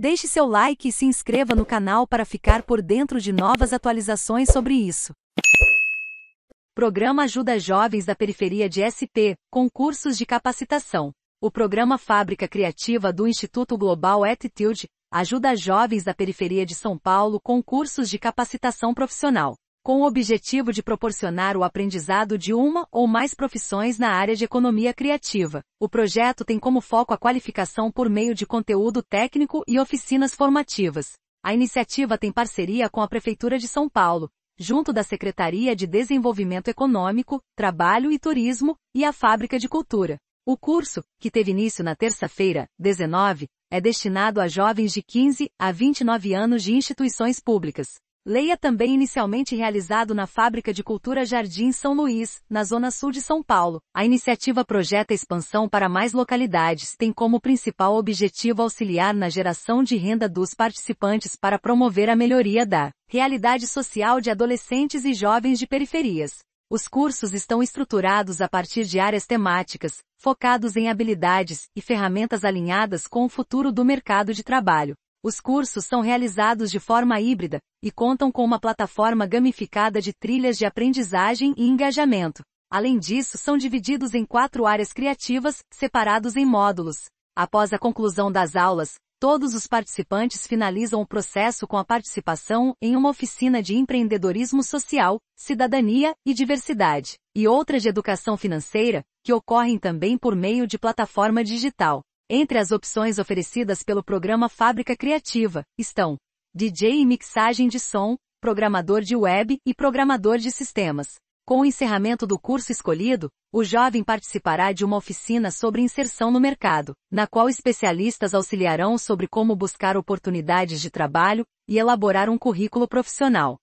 Deixe seu like e se inscreva no canal para ficar por dentro de novas atualizações sobre isso. Programa ajuda jovens da periferia de SP, com cursos de capacitação. O programa Fábrica Criativa do Instituto Global Attitude ajuda jovens da periferia de São Paulo com cursos de capacitação profissional com o objetivo de proporcionar o aprendizado de uma ou mais profissões na área de economia criativa. O projeto tem como foco a qualificação por meio de conteúdo técnico e oficinas formativas. A iniciativa tem parceria com a Prefeitura de São Paulo, junto da Secretaria de Desenvolvimento Econômico, Trabalho e Turismo e a Fábrica de Cultura. O curso, que teve início na terça-feira, 19, é destinado a jovens de 15 a 29 anos de instituições públicas. Leia também inicialmente realizado na Fábrica de Cultura Jardim São Luís, na zona sul de São Paulo. A iniciativa projeta expansão para mais localidades, tem como principal objetivo auxiliar na geração de renda dos participantes para promover a melhoria da realidade social de adolescentes e jovens de periferias. Os cursos estão estruturados a partir de áreas temáticas, focados em habilidades e ferramentas alinhadas com o futuro do mercado de trabalho. Os cursos são realizados de forma híbrida e contam com uma plataforma gamificada de trilhas de aprendizagem e engajamento. Além disso, são divididos em quatro áreas criativas, separados em módulos. Após a conclusão das aulas, todos os participantes finalizam o processo com a participação em uma oficina de empreendedorismo social, cidadania e diversidade, e outra de educação financeira, que ocorrem também por meio de plataforma digital. Entre as opções oferecidas pelo programa Fábrica Criativa, estão DJ e mixagem de som, programador de web e programador de sistemas. Com o encerramento do curso escolhido, o jovem participará de uma oficina sobre inserção no mercado, na qual especialistas auxiliarão sobre como buscar oportunidades de trabalho e elaborar um currículo profissional.